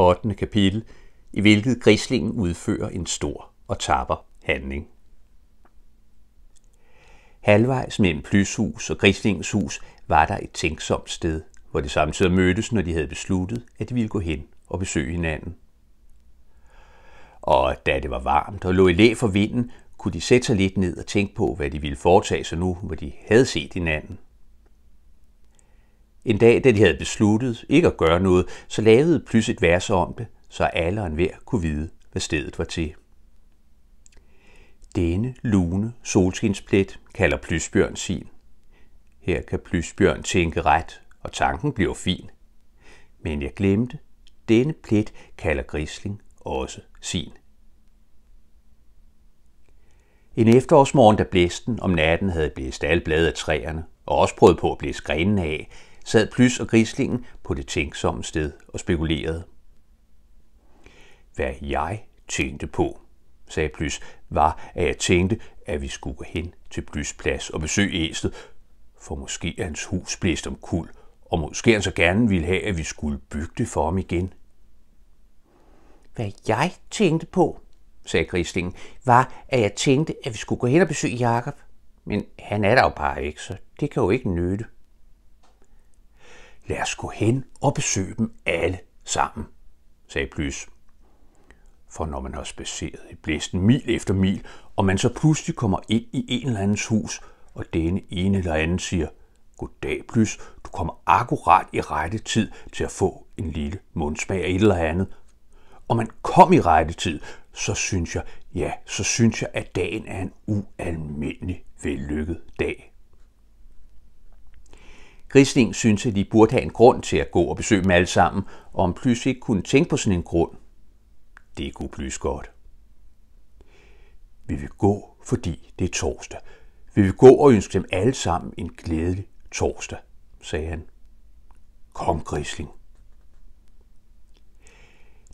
8. kapitel, i hvilket grislingen udfører en stor og tapper handling. Halvvejs mellem Plyshus og Grislingens hus var der et tænksomt sted, hvor de samtidig mødtes, når de havde besluttet, at de ville gå hen og besøge hinanden. Og da det var varmt og lå i læ for vinden, kunne de sætte sig lidt ned og tænke på, hvad de ville foretage sig nu, hvor de havde set hinanden – en dag, da de havde besluttet ikke at gøre noget, så lavede Plys et vers om det, så alle og enhver kunne vide, hvad stedet var til. Denne lune solskinsplet kalder Plysbjørn sin. Her kan Plysbjørn tænke ret, og tanken bliver fin. Men jeg glemte, denne plet kalder Grisling også sin. En efterårsmorgen, da blæsten om natten havde blæst alle blade af træerne, og også prøvet på at blæse grenene af, sad Plys og Grislingen på det tænksomme sted og spekulerede. Hvad jeg tænkte på, sagde Plys, var, at jeg tænkte, at vi skulle gå hen til Plys plads og besøge æslet, for måske er hans hus blæst om kul, og måske han så gerne ville have, at vi skulle bygge det for ham igen. Hvad jeg tænkte på, sagde Grislingen, var, at jeg tænkte, at vi skulle gå hen og besøge Jakob. Men han er der jo bare ikke, så det kan jo ikke nytte. Lad os gå hen og besøge dem alle sammen, sagde Plys. For når man har spaceret i blæsten mil efter mil, og man så pludselig kommer ind i en eller andens hus, og denne ene eller anden siger, Goddag, Plys, du kommer akkurat i rette tid til at få en lille mundsmag af et eller andet. Og man kom i rette tid, så synes jeg, ja, så synes jeg, at dagen er en ualmindelig vellykket dag. Grisling syntes, at de burde have en grund til at gå og besøge dem alle sammen, og om Plys ikke kunne tænke på sådan en grund. Det kunne Plys godt. Vi vil gå, fordi det er torsdag. Vi vil gå og ønske dem alle sammen en glædelig torsdag, sagde han. Kom, Grisling.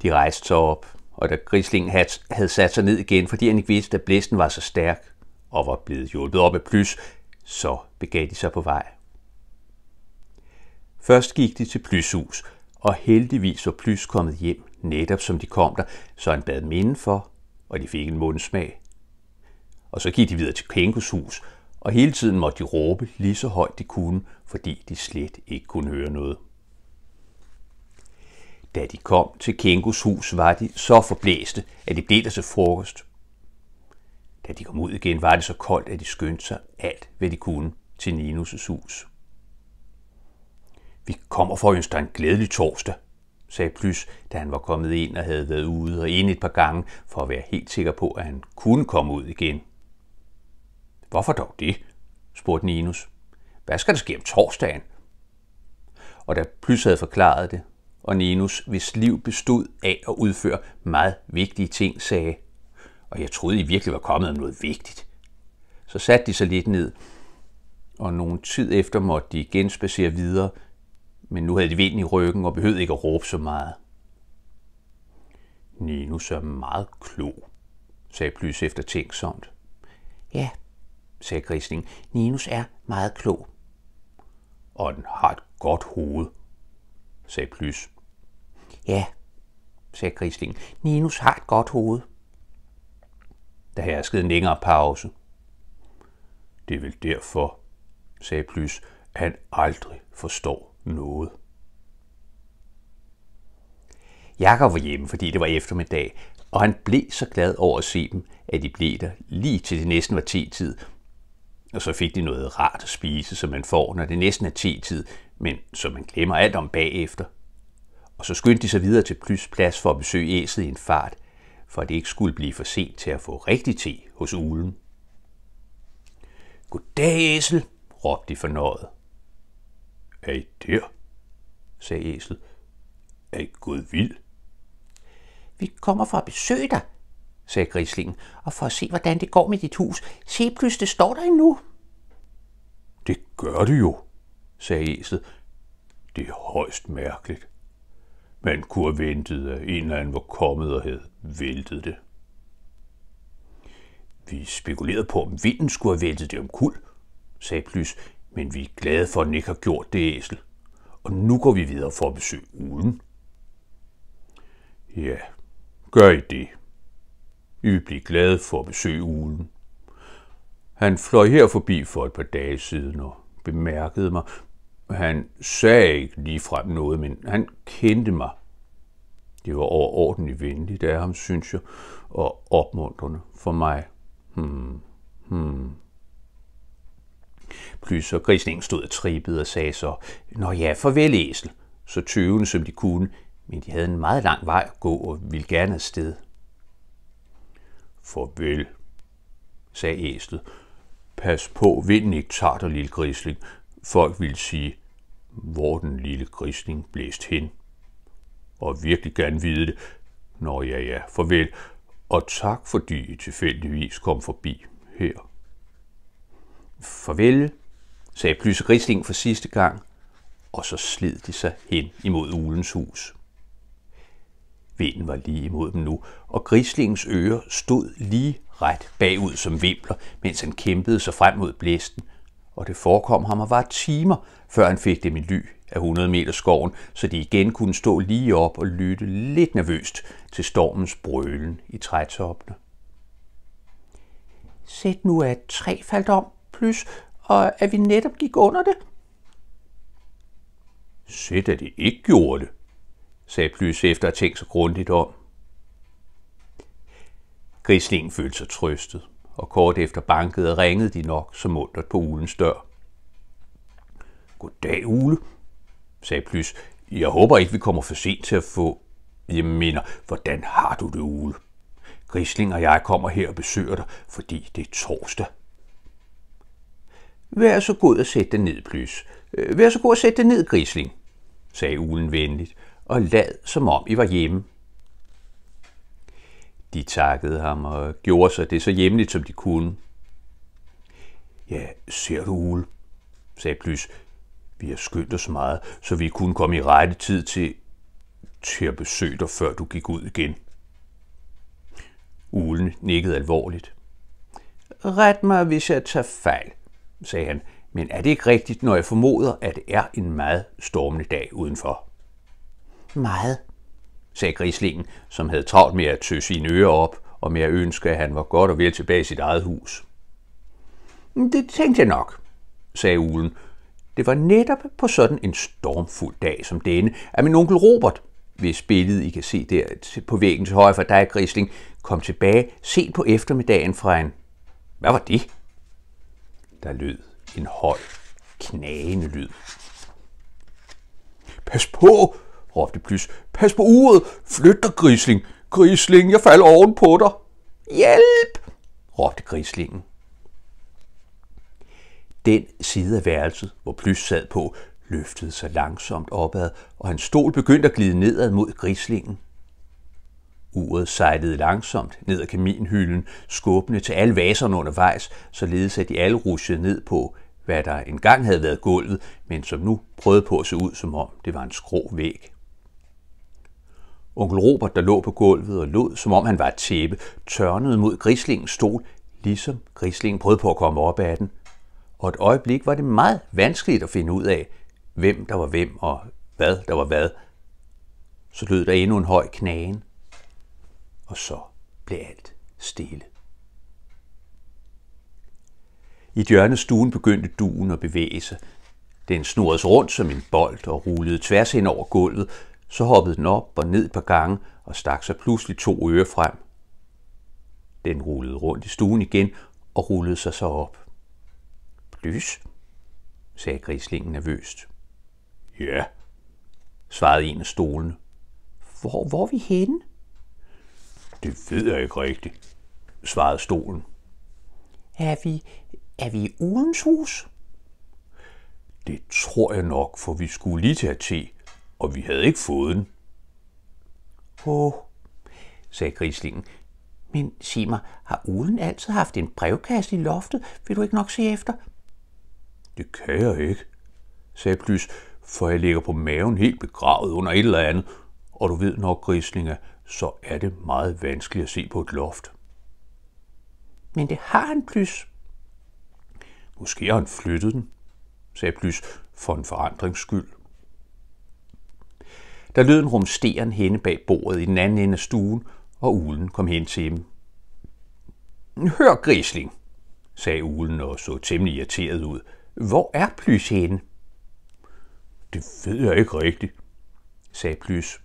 De rejste sig op, og da Grisling havde sat sig ned igen, fordi han ikke vidste, at blæsten var så stærk og var blevet hjulpet op af plys, så begav de sig på vej. Først gik de til Plyshus, og heldigvis var Plys kommet hjem, netop som de kom der, så han bad minde for, og de fik en mundsmag. Og så gik de videre til Kenkos hus, og hele tiden måtte de råbe lige så højt de kunne, fordi de slet ikke kunne høre noget. Da de kom til Kenkos hus, var de så forblæste, at de blev der til frokost. Da de kom ud igen, var det så koldt, at de skyndte sig alt, hvad de kunne til Ninus' hus. Vi kommer for at ønske dig en glædelig torsdag, sagde Plys, da han var kommet ind og havde været ude og ind et par gange, for at være helt sikker på, at han kunne komme ud igen. Hvorfor dog det? spurgte Ninus. Hvad skal der ske om torsdagen? Og da Plys havde forklaret det, og Ninus, hvis liv bestod af at udføre meget vigtige ting, sagde, og jeg troede, I virkelig var kommet om noget vigtigt. Så satte de sig lidt ned, og nogen tid efter måtte de igen spacere videre, men nu havde de vind i ryggen og behøvede ikke at råbe så meget. Ninus er meget klog, sagde Plys efter tænksomt. Ja, sagde Grisling, Ninus er meget klog. Og den har et godt hoved, sagde Plys. Ja, sagde Grisling, Ninus har et godt hoved. Der herskede en længere pause. Det er vel derfor, sagde Plys, han aldrig forstår noget. Jakob var hjemme, fordi det var eftermiddag, og han blev så glad over at se dem, at de blev der lige til det næsten var te-tid. Og så fik de noget rart at spise, som man får, når det næsten er te-tid, men som man glemmer alt om bagefter. Og så skyndte de sig videre til Plys plads for at besøge æset i en fart, for at det ikke skulle blive for sent til at få rigtig te hos ulen. Goddag, æsel, råbte de fornøjet. Er I der? sagde æslet. Er I gået vild? Vi kommer for at besøge dig, sagde grislingen, og for at se, hvordan det går med dit hus. Se, pludselig det står der endnu. Det gør det jo, sagde æslet. Det er højst mærkeligt. Man kunne have ventet, at en eller anden var kommet og havde væltet det. Vi spekulerede på, om vinden skulle have væltet det omkuld, sagde Plys men vi er glade for, at den ikke har gjort det æsel. Og nu går vi videre for at besøge uden. Ja, gør I det. Vi vil blive glade for at besøge ulen. Han fløj her forbi for et par dage siden og bemærkede mig. Han sagde ikke ligefrem noget, men han kendte mig. Det var overordentligt venligt af ham, synes jeg, og opmuntrende for mig. Hmm, hmm. Plys og Grisningen stod og trippede og sagde så, Nå ja, farvel æsel, så tøvende som de kunne, men de havde en meget lang vej at gå og ville gerne afsted. Farvel, sagde æslet. Pas på, vinden ikke tager dig, lille grisling. Folk ville sige, hvor den lille grisling blæst hen. Og virkelig gerne vide det. Nå ja, ja, farvel. Og tak, fordi I tilfældigvis kom forbi her. Farvel, sagde Plys Grisling for sidste gang, og så sled de sig hen imod ulens hus. Vinden var lige imod dem nu, og grislingens ører stod lige ret bagud som vimpler, mens han kæmpede sig frem mod blæsten, og det forekom ham at var timer, før han fik dem i ly af 100 meter skoven, så de igen kunne stå lige op og lytte lidt nervøst til stormens brølen i trætoppene. Sæt nu, at tre faldt om, plus, og at vi netop gik under det. Sæt, at det ikke gjorde det, sagde Plys efter at tænke tænkt grundigt om. Grislingen følte sig trøstet, og kort efter bankede og ringede de nok så muntert på ulens dør. Goddag, Ule, sagde Plys. Jeg håber ikke, vi kommer for sent til at få... Jeg mener, hvordan har du det, Ule? Grisling og jeg kommer her og besøger dig, fordi det er torsdag, Vær så god at sætte det ned, Plys. Øh, vær så god at sætte det ned, Grisling, sagde ulen venligt, og lad som om I var hjemme. De takkede ham og gjorde sig det så hjemligt, som de kunne. Ja, ser du, Ule, sagde Plys. Vi har skyndt os meget, så vi kunne komme i rette tid til, til at besøge dig, før du gik ud igen. Ulen nikkede alvorligt. Ret mig, hvis jeg tager fejl, sagde han, men er det ikke rigtigt, når jeg formoder, at det er en meget stormende dag udenfor? Meget, sagde grislingen, som havde travlt med at tøse sine ører op og med at ønske, at han var godt og vel tilbage i sit eget hus. Mm, det tænkte jeg nok, sagde ulen. Det var netop på sådan en stormfuld dag som denne, at min onkel Robert, hvis billedet I kan se der på væggen til højre for dig, Grisling, kom tilbage sent på eftermiddagen fra en... Hvad var det? der lød en høj, knagende lyd. Pas på, råbte Plys. Pas på uret. Flyt dig, Grisling. Grisling, jeg falder oven på dig. Hjælp, råbte Grislingen. Den side af værelset, hvor Plys sad på, løftede sig langsomt opad, og hans stol begyndte at glide nedad mod Grislingen. Uret sejlede langsomt ned ad kaminhylden, skubbende til alle vaserne undervejs, således at de alle rusede ned på, hvad der engang havde været gulvet, men som nu prøvede på at se ud, som om det var en skrå væg. Onkel Robert, der lå på gulvet og lod, som om han var et tæppe, tørnede mod grislingens stol, ligesom grislingen prøvede på at komme op af den. Og et øjeblik var det meget vanskeligt at finde ud af, hvem der var hvem og hvad der var hvad. Så lød der endnu en høj knagen, og så blev alt stille. I hjørnet stuen begyndte duen at bevæge sig. Den snurrede rundt som en bold og rullede tværs hen over gulvet. Så hoppede den op og ned et par gange og stak sig pludselig to ører frem. Den rullede rundt i stuen igen og rullede sig så op. Lys, sagde grislingen nervøst. Ja, svarede en af stolene. Hvor, hvor er vi henne? Det ved jeg ikke rigtigt, svarede stolen. Er vi, er vi i ulens hus? Det tror jeg nok, for vi skulle lige til at te, og vi havde ikke fået den. Åh, oh, sagde grislingen. Men sig mig, har ulen altid haft en brevkasse i loftet? Vil du ikke nok se efter? Det kan jeg ikke, sagde Plys, for jeg ligger på maven helt begravet under et eller andet, og du ved nok, grislinger, så er det meget vanskeligt at se på et loft. Men det har en plys. Måske har han flyttet den, sagde Plys for en forandrings skyld. Der lød en rumsteren henne bag bordet i den anden ende af stuen, og ulen kom hen til dem. Hør, Grisling, sagde ulen og så temmelig irriteret ud. Hvor er Plys henne? Det ved jeg ikke rigtigt, sagde Plys.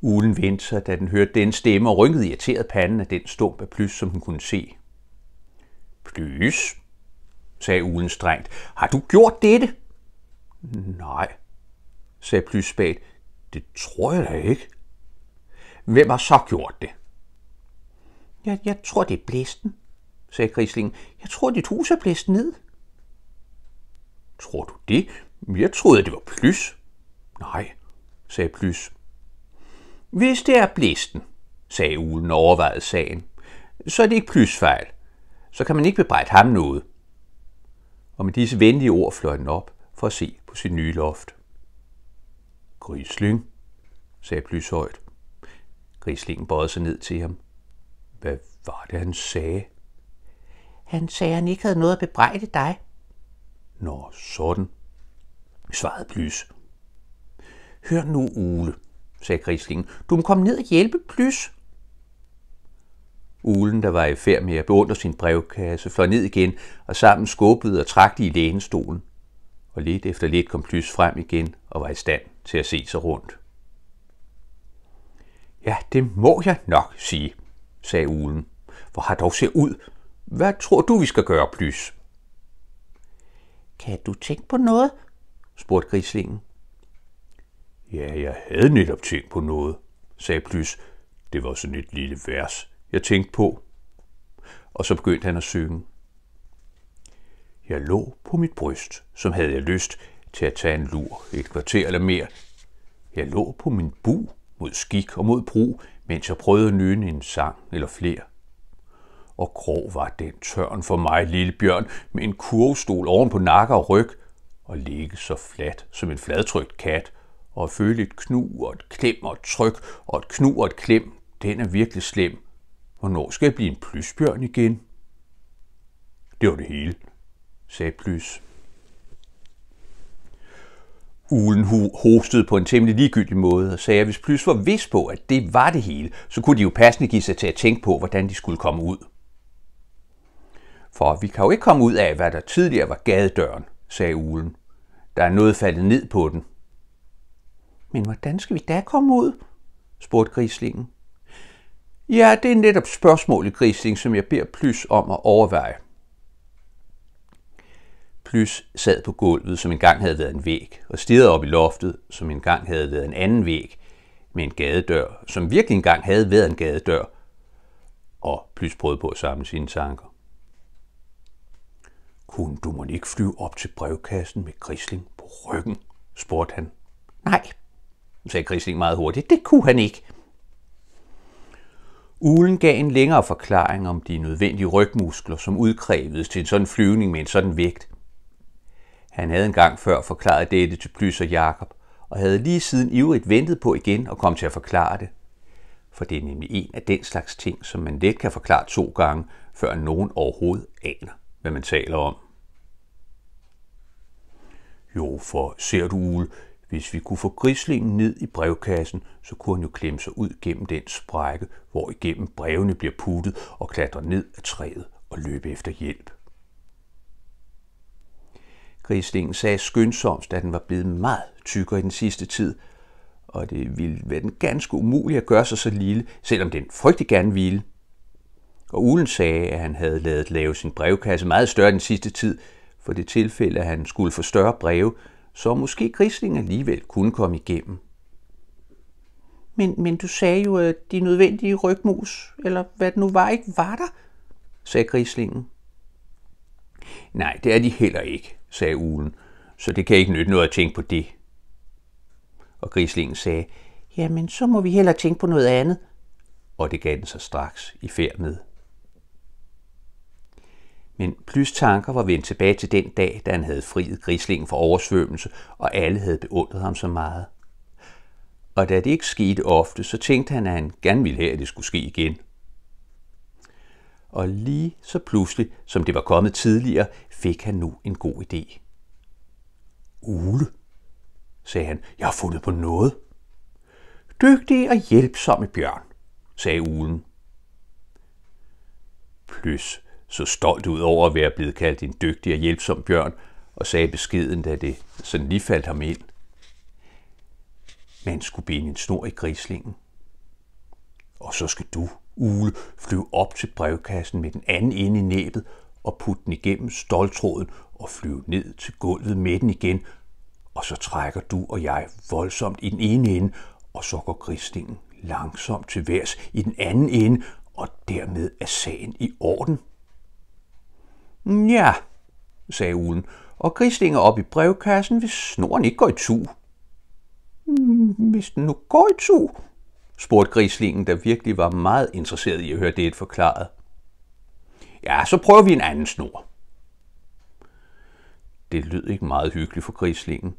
Ulen vendte sig, da den hørte den stemme og rynkede irriteret panden af den stump af plys, som hun kunne se. Plys, sagde ulen strengt. Har du gjort dette? Nej, sagde plysspad. Det tror jeg da ikke. Hvem har så gjort det? Jeg, jeg tror, det er blæsten, sagde grislingen. Jeg tror, dit hus er blæst ned. Tror du det? Jeg troede, det var plys. Nej, sagde plys. Hvis det er blæsten, sagde ulen og overvejede sagen, så er det ikke plysfejl. Så kan man ikke bebrejde ham noget. Og med disse venlige ord fløj den op for at se på sit nye loft. Grisling, sagde plyshøjt. højt. Grislingen bøjede sig ned til ham. Hvad var det, han sagde? Han sagde, han ikke havde noget at bebrejde dig. Nå, sådan, svarede Plys. Hør nu, Ole, sagde grislingen. Du må komme ned og hjælpe Plys. Ulen, der var i færd med at beundre sin brevkasse, fløj ned igen, og sammen skubbede og trak i lænestolen. Og lidt efter lidt kom Plys frem igen og var i stand til at se sig rundt. Ja, det må jeg nok sige, sagde ulen. Hvor har dog ser ud? Hvad tror du, vi skal gøre, Plys? Kan du tænke på noget? spurgte grislingen. Ja, jeg havde netop tænkt på noget, sagde Plys. Det var sådan et lille vers, jeg tænkte på. Og så begyndte han at synge. Jeg lå på mit bryst, som havde jeg lyst til at tage en lur et kvarter eller mere. Jeg lå på min bu mod skik og mod brug, mens jeg prøvede at nynne en sang eller flere. Og grov var den tørn for mig, lille bjørn, med en kurvstol oven på nakke og ryg, og ligge så fladt som en fladtrykt kat – og føle et knu og et klem og et tryk, og et knu og et klem, den er virkelig slem. Hvornår skal jeg blive en plysbjørn igen? Det var det hele, sagde Plys. Ulen hostede på en temmelig ligegyldig måde og sagde, at hvis Plys var vis på, at det var det hele, så kunne de jo passende give sig til at tænke på, hvordan de skulle komme ud. For vi kan jo ikke komme ud af, hvad der tidligere var gadedøren, sagde ulen. Der er noget faldet ned på den. Men hvordan skal vi da komme ud? spurgte grislingen. Ja, det er netop spørgsmålet, grisling, som jeg beder Plys om at overveje. Plys sad på gulvet, som engang havde været en væg, og stirrede op i loftet, som engang havde været en anden væg, med en gadedør, som virkelig engang havde været en gadedør, og Plys prøvede på at samle sine tanker. Kunne du må ikke flyve op til brevkassen med grisling på ryggen, spurgte han. Nej, sagde Grisling meget hurtigt. Det kunne han ikke. Ulen gav en længere forklaring om de nødvendige rygmuskler, som udkrævedes til en sådan flyvning med en sådan vægt. Han havde engang før forklaret dette til Plys og Jakob, og havde lige siden ivrigt ventet på igen og kom til at forklare det. For det er nemlig en af den slags ting, som man let kan forklare to gange, før nogen overhovedet aner, hvad man taler om. Jo, for ser du, Ule, hvis vi kunne få grislingen ned i brevkassen, så kunne han jo klemme sig ud gennem den sprække, hvor igennem brevene bliver puttet og klatre ned af træet og løbe efter hjælp. Grislingen sagde skønsomt, at den var blevet meget tykkere i den sidste tid, og det ville være den ganske umuligt at gøre sig så lille, selvom den frygtig gerne ville. Og Ulen sagde, at han havde lavet lave sin brevkasse meget større den sidste tid, for det tilfælde, at han skulle få større breve, så måske Grisling alligevel kunne komme igennem. Men, men du sagde jo, at de nødvendige rygmus, eller hvad det nu var, ikke var der, sagde Grislingen. Nej, det er de heller ikke, sagde ulen, så det kan ikke nytte noget at tænke på det. Og Grislingen sagde, jamen så må vi heller tænke på noget andet. Og det gav den sig straks i færd med. Men Plys tanker var vendt tilbage til den dag, da han havde friet grislingen fra oversvømmelse, og alle havde beundret ham så meget. Og da det ikke skete ofte, så tænkte han, at han gerne ville have, at det skulle ske igen. Og lige så pludselig, som det var kommet tidligere, fik han nu en god idé. Ule, sagde han, jeg har fundet på noget. Dygtig og hjælpsomme bjørn, sagde ulen. Plys så stolt ud over at være blevet kaldt en dygtig og hjælpsom bjørn, og sagde beskeden, da det sådan lige faldt ham ind. Man skulle binde en snor i grislingen. Og så skal du, Ule, flyve op til brevkassen med den anden ind i næbet og putte den igennem stoltråden og flyve ned til gulvet med den igen, og så trækker du og jeg voldsomt i den ene ende, og så går grislingen langsomt til værs i den anden ende, og dermed er sagen i orden. Ja, sagde ulen, og grislinger op i brevkassen, hvis snoren ikke går i tu. Mm, hvis den nu går i tu, spurgte grislingen, der virkelig var meget interesseret i at høre det forklaret. Ja, så prøver vi en anden snor. Det lød ikke meget hyggeligt for grislingen.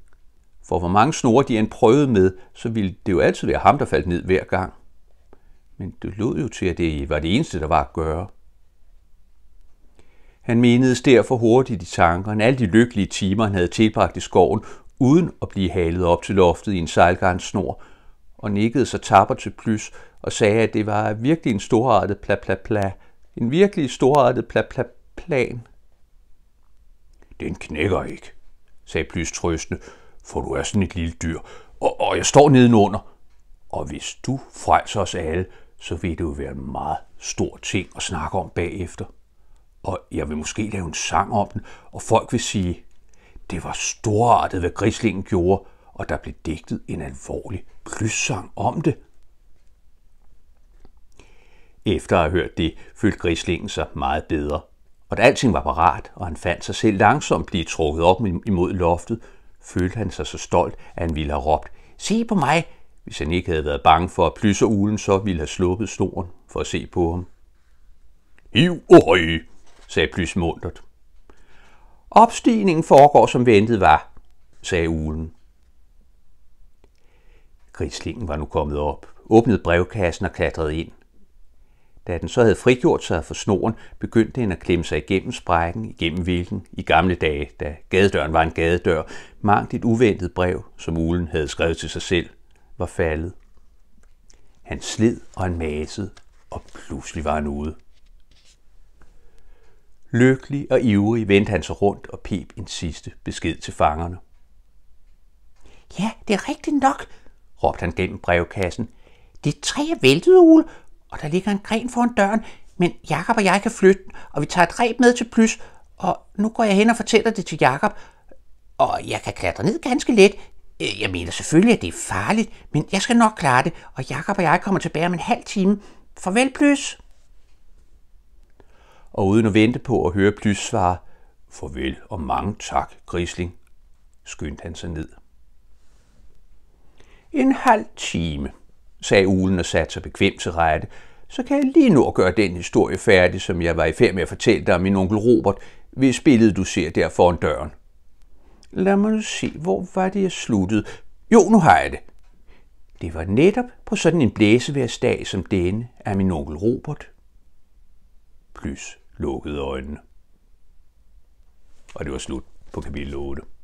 For hvor mange snore de end prøvede med, så ville det jo altid være ham, der faldt ned hver gang. Men det lød jo til, at det var det eneste, der var at gøre. Han menedes derfor hurtigt i tankerne alle de lykkelige timer, han havde tilbragt i skoven, uden at blive halet op til loftet i en sejlgarnsnor, og nikkede sig tapper til plys og sagde, at det var virkelig en storartet pla-pla-pla. En virkelig storartet pla-pla-plan. Den knækker ikke, sagde Plys trøstende, for du er sådan et lille dyr, og, og jeg står nedenunder. Og hvis du frelser os alle, så vil det jo være en meget stor ting at snakke om bagefter og jeg vil måske lave en sang om den, og folk vil sige, det var storartet, hvad grislingen gjorde, og der blev digtet en alvorlig plyssang om det. Efter at have hørt det, følte grislingen sig meget bedre, og da alting var parat, og han fandt sig selv langsomt blive trukket op imod loftet, følte han sig så stolt, at han ville have råbt, se på mig, hvis han ikke havde været bange for, at plysse ulen, så ville have sluppet snoren for at se på ham. Hiv og sagde Plys mundtet. Opstigningen foregår som ventet var, sagde ulen. Grislingen var nu kommet op, åbnede brevkassen og klatrede ind. Da den så havde frigjort sig fra snoren, begyndte den at klemme sig igennem sprækken, igennem hvilken, i gamle dage, da gadedøren var en gadedør, mangt et uventet brev, som ulen havde skrevet til sig selv, var faldet. Han sled og han masede, og pludselig var han ude. Lykkelig og ivrig vendte han sig rundt og pep en sidste besked til fangerne. Ja, det er rigtigt nok, råbte han gennem brevkassen. Det træ er væltet, Ole, og der ligger en gren foran døren, men Jakob og jeg kan flytte den, og vi tager et reb med til Plys, og nu går jeg hen og fortæller det til Jakob, og jeg kan klatre ned ganske let. Øh, jeg mener selvfølgelig, at det er farligt, men jeg skal nok klare det, og Jakob og jeg kommer tilbage om en halv time. Farvel, Plys! og uden at vente på at høre Plys svare, Farvel og mange tak, Grisling, skyndte han sig ned. En halv time, sagde ulen og satte sig bekvemt til rette, så kan jeg lige nu at gøre den historie færdig, som jeg var i færd med at fortælle dig om min onkel Robert, ved spillet, du ser der foran døren. Lad mig nu se, hvor var det, jeg sluttede? Jo, nu har jeg det. Det var netop på sådan en blæseværsdag som denne, at min onkel Robert lys lukkede øjnene. Og det var slut på kapitel 8.